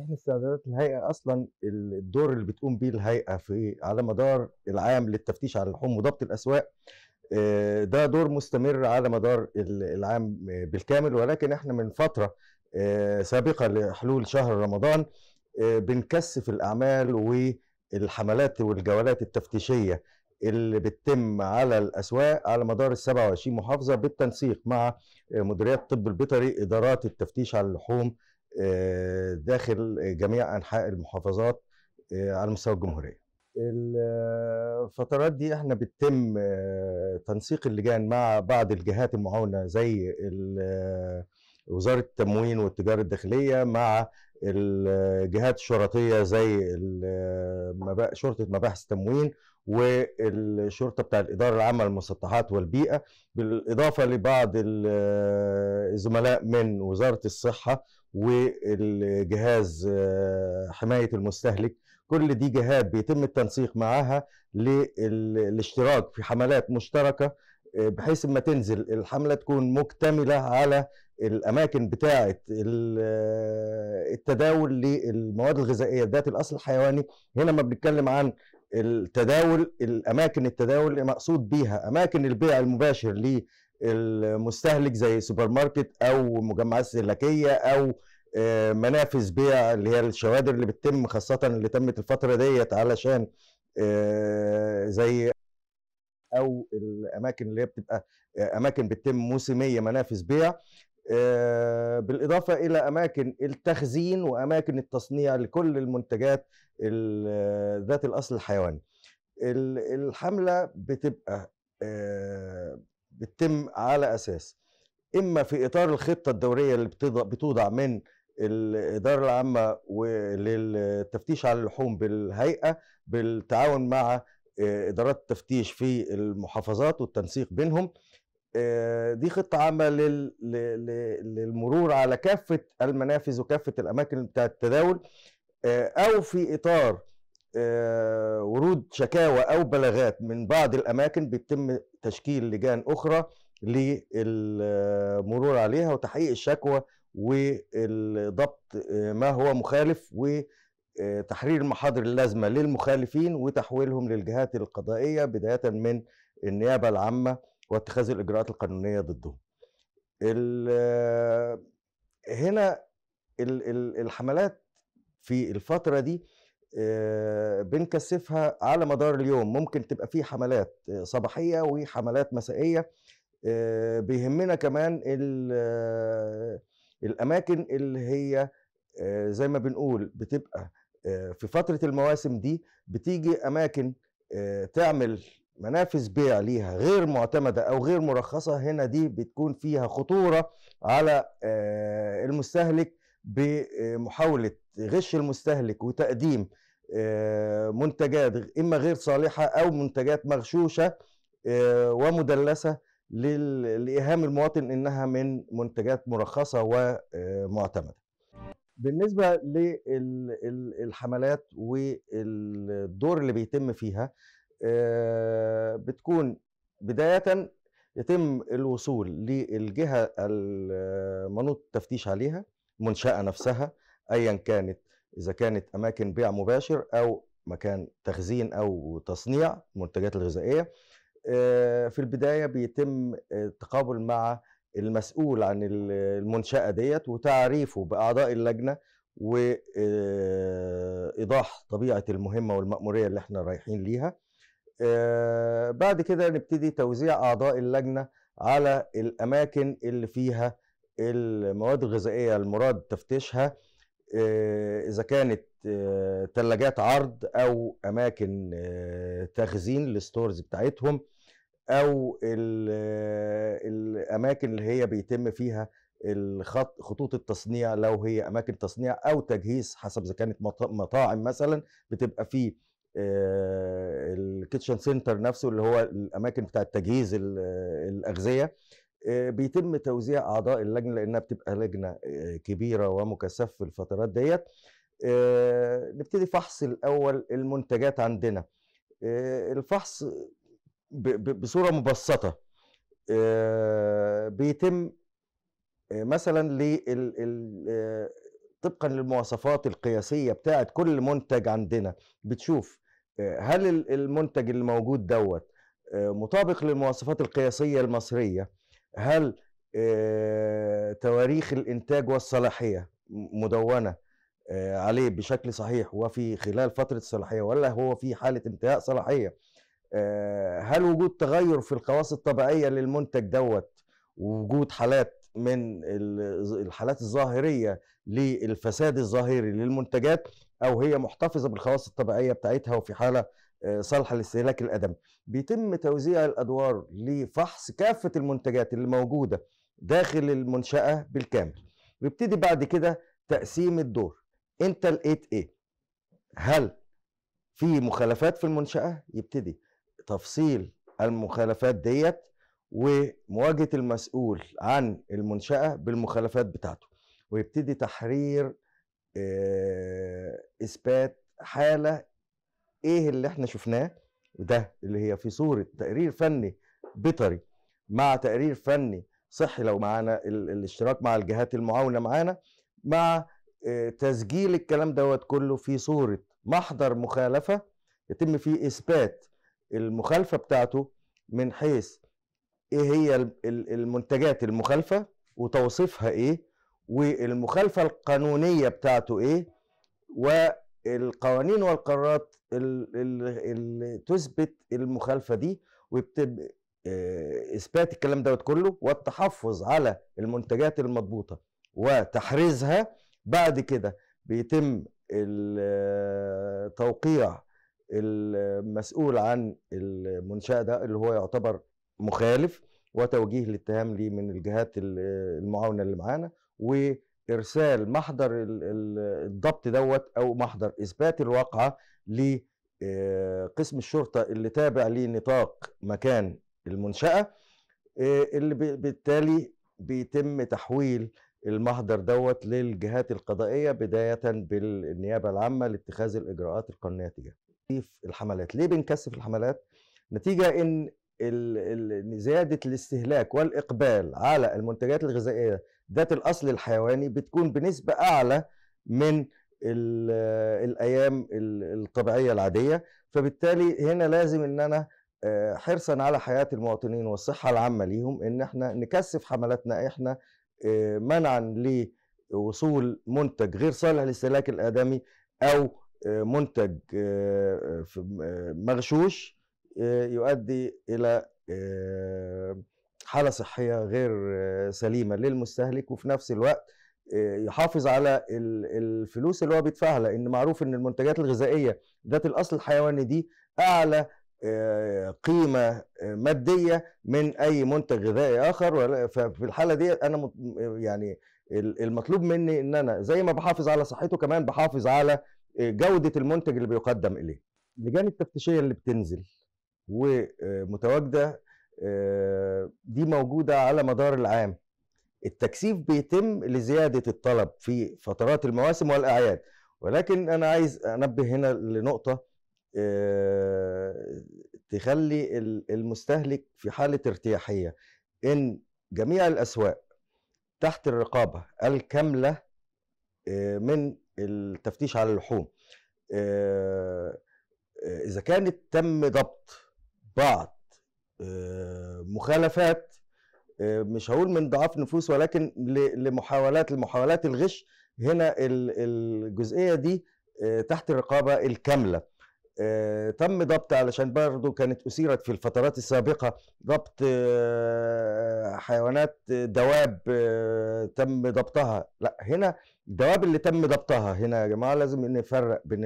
احنا استعدادات الهيئه اصلا الدور اللي بتقوم بيه الهيئه في على مدار العام للتفتيش على اللحوم وضبط الاسواق آه، ده دور مستمر على مدار العام بالكامل ولكن احنا من فتره آه، سابقه لحلول شهر رمضان آه، بنكثف الاعمال والحملات والجولات التفتيشيه اللي بتتم على الاسواق على مدار ال 27 محافظه بالتنسيق مع مديريات الطب البيطري ادارات التفتيش على اللحوم آه، داخل جميع انحاء المحافظات آه، على مستوى الجمهوريه. آه، الفترات دي احنا بتتم تنسيق اللجان مع بعض الجهات المعاونه زي وزاره التموين والتجاره الداخليه مع الجهات الشرطيه زي شرطه مباحث التموين والشرطه بتاع الاداره العامه للمسطحات والبيئه بالاضافه لبعض الزملاء من وزاره الصحه والجهاز آه، حماية المستهلك كل دي جهات بيتم التنسيق معاها للاشتراك في حملات مشتركة آه، بحيث ما تنزل الحملة تكون مكتملة على الأماكن بتاعة آه، التداول للمواد الغذائية ذات الأصل الحيواني هنا ما بنتكلم عن التداول الأماكن التداول مقصود بيها أماكن البيع المباشر المستهلك زي سوبر ماركت او مجمعات استهلاكيه او آه، منافذ بيع اللي هي الشوادر اللي بتتم خاصه اللي تمت الفتره ديت علشان آه، زي او الاماكن اللي هي بتبقى آه، اماكن بتتم موسميه منافذ بيع بالاضافه الى اماكن التخزين واماكن التصنيع لكل المنتجات ذات الاصل الحيواني الحمله بتبقى بتتم على اساس اما في اطار الخطه الدوريه اللي بتوضع من الاداره العامه للتفتيش على اللحوم بالهيئه بالتعاون مع آه، ادارات التفتيش في المحافظات والتنسيق بينهم آه، دي خطه عامه للمرور على كافه المنافذ وكافه الاماكن بتاعه التداول آه، او في اطار آه، ورود شكاوى او بلاغات من بعض الاماكن بيتم تشكيل لجان اخرى للمرور عليها وتحقيق الشكوى وضبط آه، ما هو مخالف وتحرير المحاضر اللازمه للمخالفين وتحويلهم للجهات القضائيه بدايه من النيابه العامه واتخاذ الاجراءات القانونيه ضدهم. آه، هنا الحملات في الفتره دي آه، بنكثفها على مدار اليوم ممكن تبقى في حملات آه، صباحيه وحملات مسائيه آه، بيهمنا كمان الاماكن اللي هي زي ما بنقول بتبقى في فتره المواسم دي بتيجي اماكن تعمل منافذ بيع ليها غير معتمده او غير مرخصه هنا دي بتكون فيها خطوره على المستهلك بمحاوله غش المستهلك وتقديم آه، منتجات اما غير صالحه او منتجات مغشوشه آه، ومدلسه لايهام المواطن انها من منتجات مرخصه ومعتمده. آه، بالنسبه للحملات والدور اللي بيتم فيها بتكون بدايه يتم الوصول للجهه المنوط التفتيش عليها المنشأة نفسها أيا كانت إذا كانت أماكن بيع مباشر أو مكان تخزين أو تصنيع المنتجات الغذائية آه، في البداية بيتم آه، التقابل مع المسؤول عن المنشأة ديت وتعريفه بأعضاء اللجنة وإيضاح آه، طبيعة المهمة والمأمورية اللي احنا رايحين ليها بعد كده نبتدي توزيع أعضاء اللجنة على الأماكن اللي فيها المواد الغذائيه المراد تفتيشها آه، اذا كانت ثلاجات آه، عرض او اماكن آه، تخزين للستورز بتاعتهم او الاماكن اللي هي بيتم فيها الخط خطوط التصنيع لو هي اماكن تصنيع او تجهيز حسب اذا كانت مطاعم مثلا بتبقى في الكيتشن سنتر نفسه اللي هو الاماكن بتاعت تجهيز الاغذيه آه، بيتم توزيع اعضاء اللجنه لانها بتبقى لجنه آه، كبيره ومكثفه في الفترات ديت آه، نبتدي فحص الاول المنتجات عندنا الفحص بصوره مبسطه بيتم مثلا طبقا للمواصفات القياسيه بتاعه كل منتج عندنا بتشوف هل المنتج اللي موجود دوت مطابق للمواصفات القياسيه المصريه هل آه، تواريخ الانتاج والصلاحيه مدونه آه، عليه بشكل صحيح وفي خلال فتره الصلاحيه ولا هو في حاله انتهاء صلاحيه آه، هل وجود تغير في الخواص الطبيعيه للمنتج دوت وجود حالات من الحالات الظاهريه للفساد الظاهري للمنتجات او هي محتفظه بالخواص الطبيعيه بتاعتها وفي حاله آه، صالحه لاستهلاك الادمي بيتم توزيع الادوار لفحص كافه المنتجات اللي موجوده داخل المنشاه بالكامل ويبتدي بعد كده تقسيم الدور انت لقيت ايه هل في مخالفات في المنشاه يبتدي تفصيل المخالفات ديت ومواجهه المسؤول عن المنشاه بالمخالفات بتاعته ويبتدي تحرير آه، اثبات حاله ايه اللي احنا شفناه ده اللي هي في صوره تقرير فني بيطري مع تقرير فني صحي لو معانا الاشتراك مع الجهات المعاونه معانا مع آه، تسجيل الكلام دوت كله في صوره محضر مخالفه يتم فيه اثبات المخالفه بتاعته من حيث ايه هي المنتجات المخالفه وتوصيفها ايه والمخالفه القانونيه بتاعته ايه و القوانين والقرارات اللي تثبت المخالفه دي وبتب آه، اثبات الكلام دوت كله والتحفظ على المنتجات المضبوطه وتحريزها بعد كده بيتم توقيع المسؤول عن المنشأة ده اللي هو يعتبر مخالف وتوجيه الاتهام ليه من الجهات المعاونة اللي معانا ارسال محضر الضبط دوت او محضر اثبات الواقعه لقسم آه، الشرطه اللي تابع لنطاق مكان المنشاه آه، اللي بالتالي بيتم تحويل المحضر دوت للجهات القضائيه بدايه بالنيابه العامه لاتخاذ الاجراءات القانونيه تجاهه. الحملات ليه بنكثف الحملات؟ نتيجه ان زياده الاستهلاك والاقبال على المنتجات الغذائيه ذات الاصل الحيواني بتكون بنسبه اعلى من الايام الطبيعيه العاديه فبالتالي هنا لازم ان انا آه، حرصا على حياه المواطنين والصحه العامه ليهم ان احنا نكثف حملاتنا احنا آه، منعا لوصول منتج غير صالح للاستهلاك الادمي او آه، منتج مغشوش آه، يؤدي الى آه، حاله صحيه غير آه، سليمه للمستهلك وفي نفس الوقت يحافظ على الفلوس اللي هو بيدفعها لان معروف ان المنتجات الغذائيه ذات الاصل الحيواني دي اعلى قيمه ماديه من اي منتج غذائي اخر ففي الحاله دي انا يعني المطلوب مني ان انا زي ما بحافظ على صحته كمان بحافظ على جوده المنتج اللي بيقدم اليه لجان التفتيشيه اللي بتنزل ومتواجده آه، دي موجوده على مدار العام التكثيف بيتم لزياده الطلب في فترات المواسم والاعياد ولكن انا عايز انبه هنا لنقطه آه، تخلي المستهلك في حاله ارتياحيه ان جميع الاسواق تحت الرقابه الكامله آه، من التفتيش على اللحوم اذا كانت تم ضبط بعض آه، مخالفات آه، مش هقول من ضعاف نفوس ولكن لمحاولات المحاولات الغش هنا الجزئيه دي آه، تحت الرقابه الكامله تم ضبط علشان برضه كانت أسيرت في الفترات السابقة ضبط حيوانات دواب تم ضبطها لا هنا الدواب اللي تم ضبطها هنا يا جماعة لازم نفرق بين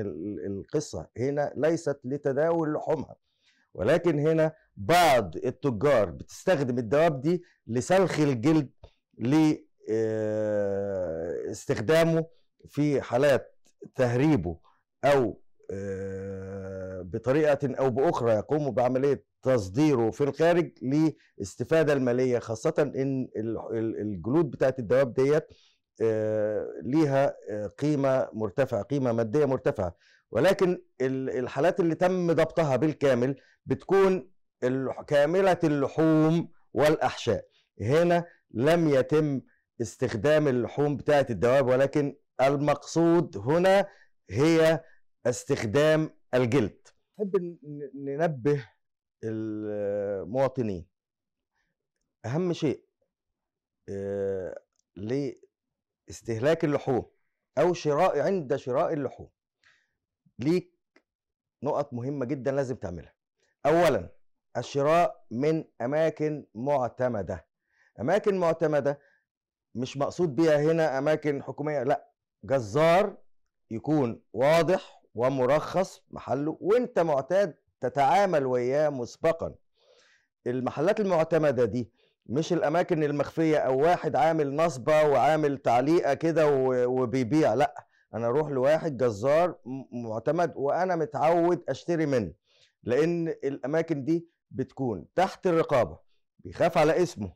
القصة هنا ليست لتداول لحومها ولكن هنا بعض التجار بتستخدم الدواب دي لسلخ الجلد لاستخدامه آه، في حالات تهريبه او آه، بطريقه او باخرى يقوموا بعمليه تصديره في الخارج للاستفاده الماليه خاصه ان الجلود بتاعت الدواب ديت آه، ليها قيمه مرتفعه قيمه ماديه مرتفعه ولكن الحالات اللي تم ضبطها بالكامل بتكون كاملة اللحوم والأحشاء هنا لم يتم استخدام اللحوم بتاعة الدواب ولكن المقصود هنا هي استخدام الجلد نحب ننبه المواطنين أهم شيء آه، لاستهلاك اللحوم أو شراء عند شراء اللحوم ليك نقط مهمة جدا لازم تعملها أولا الشراء من أماكن معتمدة أماكن معتمدة مش مقصود بيها هنا أماكن حكومية لا جزار يكون واضح ومرخص محله وانت معتاد تتعامل وياه مسبقا المحلات المعتمدة دي مش الأماكن المخفية أو واحد عامل نصبة وعامل تعليقة كده وبيبيع لأ انا اروح لواحد جزار معتمد وانا متعود اشتري منه لان الاماكن دي بتكون تحت الرقابه بيخاف على اسمه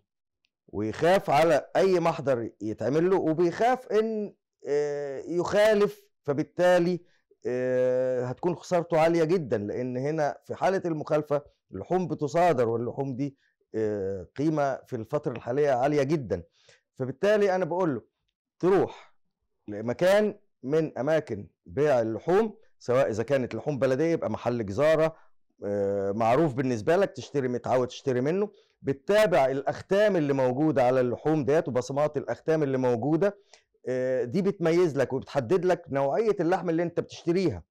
ويخاف على اي محضر يتعمل له وبيخاف ان آه، يخالف فبالتالي آه، هتكون خسارته عاليه جدا لان هنا في حاله المخالفه اللحوم بتصادر واللحوم دي آه، قيمه في الفتره الحاليه عاليه جدا فبالتالي انا بقول له تروح لمكان من اماكن بيع اللحوم سواء اذا كانت لحوم بلديه يبقى محل جزاره آه، معروف بالنسبه لك تشتري متعود تشتري منه بتتابع الاختام اللي موجوده على اللحوم ديت وبصمات الاختام اللي موجوده آه، دي بتميز لك وبتحدد لك نوعيه اللحم اللي انت بتشتريها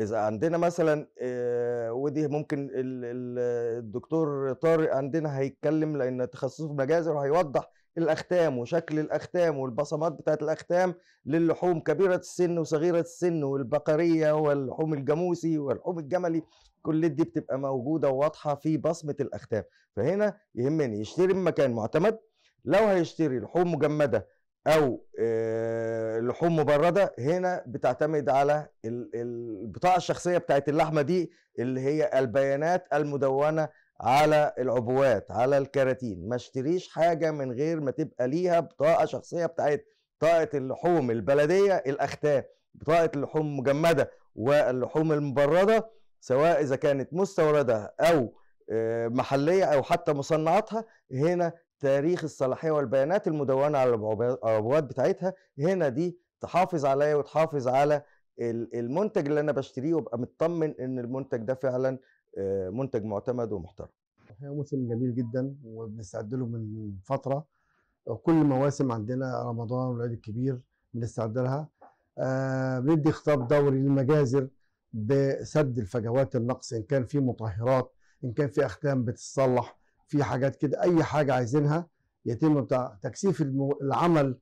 اذا عندنا مثلا آه، ودي ممكن الدكتور طارق عندنا هيتكلم لان تخصصه في مجازر وهيوضح الاختام وشكل الاختام والبصمات بتاعت الاختام للحوم كبيره السن وصغيره السن والبقريه واللحوم الجاموسي واللحوم الجملي كل دي بتبقى موجوده وواضحه في بصمه الاختام فهنا يهمني يشتري من مكان معتمد لو هيشتري لحوم مجمده او آه، لحوم مبرده هنا بتعتمد على البطاقه الشخصيه بتاعت اللحمه دي اللي هي البيانات المدونه على العبوات على الكراتين ما اشتريش حاجه من غير ما تبقى ليها بطاقه شخصيه بتاعتها بطاقه اللحوم البلديه الاختان بطاقه اللحوم المجمده واللحوم المبرده سواء اذا كانت مستورده او آه، محليه او حتى مصنعاتها هنا تاريخ الصلاحيه والبيانات المدونه على العبوات بتاعتها هنا دي تحافظ عليا وتحافظ على المنتج اللي انا بشتريه وابقى مطمن ان المنتج ده فعلا آه، منتج معتمد ومحترم احنا موسم جميل جدا وبنستعد له من فتره كل مواسم عندنا رمضان والعيد الكبير بنستعد لها آه، بندي خطاب دوري للمجازر بسد الفجوات النقص ان كان في مطهرات ان كان في اختام بتتصلح في حاجات كده اي حاجه عايزينها يتم بتاع تكثيف العمل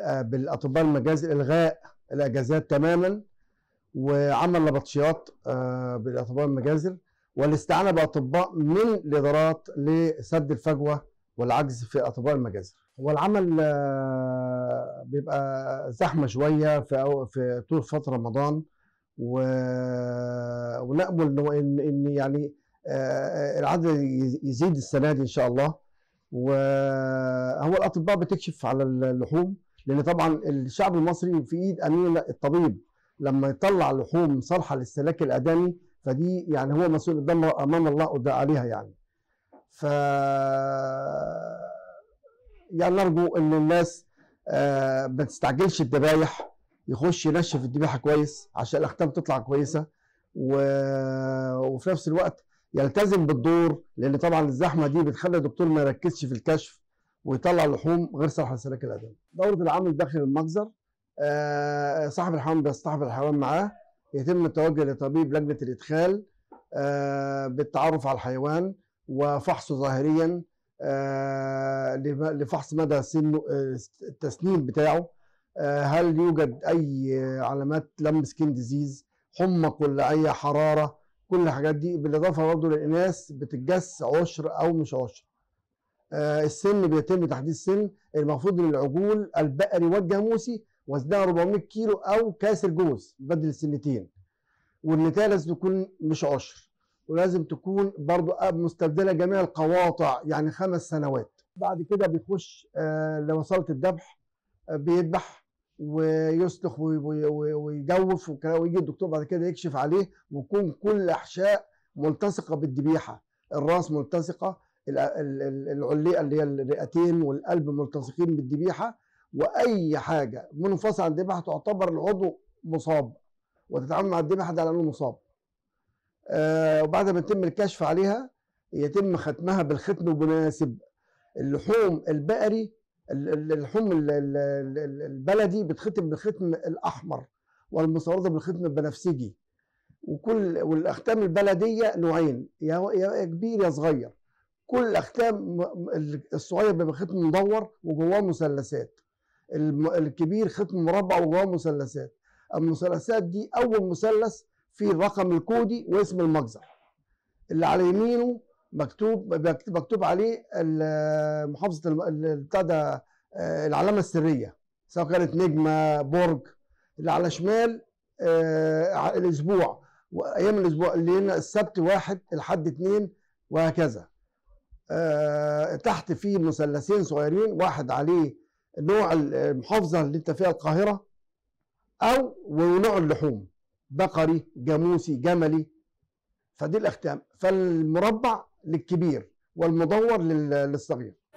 آه، بالاطباء المجازر الغاء الاجازات تماما وعمل نبطشيات آه، بالاطباء المجازر والاستعانه باطباء من الادارات لسد الفجوه والعجز في اطباء المجازر. والعمل آه، بيبقى زحمه شويه في في طول فتره رمضان و... ونامل ان ان يعني آه، العدد يزيد السنه دي ان شاء الله وهو الاطباء بتكشف على اللحوم لان طبعا الشعب المصري في ايد امين الطبيب لما يطلع لحوم صالحه للسلاك الادمي فدي يعني هو مسؤول قدام امام الله قد عليها يعني ف يعني نرجو ان الناس آه، ما تستعجلش الذبايح يخش ينشف الذبيحه كويس عشان الاختام تطلع كويسه و... وفي نفس الوقت يلتزم بالدور لان طبعا الزحمه دي بتخلي الدكتور ما يركزش في الكشف ويطلع لحوم غير صالحه للسلاك الادمي دوره العمل داخل المجزر آه، صاحب الحمض بيصطحب الحيوان معاه يتم التوجه لطبيب لجنه الادخال آه، بالتعرف على الحيوان وفحصه ظاهريا آه، لفحص مدى سنه التسنين بتاعه هل يوجد اي علامات لم سكين ديزيز حمى أي حراره كل الحاجات دي بالاضافه برضه للاناث بتتجس عشر او مش عشر السن بيتم تحديد السن المفروض ان العجول البقري والجاموسي وزنها 400 كيلو او كاسر جوز بدل السنتين والنتاله لازم تكون مش عشر ولازم تكون برضو مستبدله جميع القواطع يعني خمس سنوات بعد كده بيخش آه، لو وصلت الذبح آه، بيذبح ويسلخ ويجوف ويجي الدكتور بعد كده يكشف عليه ويكون كل احشاء ملتصقه بالذبيحه الراس ملتصقه العليه اللي هي الرئتين والقلب ملتصقين بالذبيحه واي حاجه منفصله عن الذبح تعتبر العضو مصاب وتتعامل مع الذبح ده على انه مصاب آه وبعد ما يتم الكشف عليها يتم ختمها بالختم المناسب اللحوم البقري اللحوم البلدي بتختم بالختم الاحمر والمستورده بالختم البنفسجي وكل والاختام البلديه نوعين يا كبير يا صغير كل اختام الصغير بيبقى ختم مدور وجواه مثلثات الكبير ختم مربع وجواه مثلثات المثلثات دي اول مثلث فيه الرقم الكودي واسم المجزر اللي على يمينه مكتوب مكتوب عليه محافظه بتاع ده آه، العلامه السريه سواء كانت نجمه برج اللي على شمال آه، الاسبوع وايام الاسبوع اللي هنا السبت واحد الحد اثنين وهكذا آه، تحت فيه مثلثين صغيرين واحد عليه نوع المحافظه اللي انت فيها القاهره او ونوع اللحوم بقري جاموسي جملي فدي الاختام فالمربع للكبير والمدور للصغير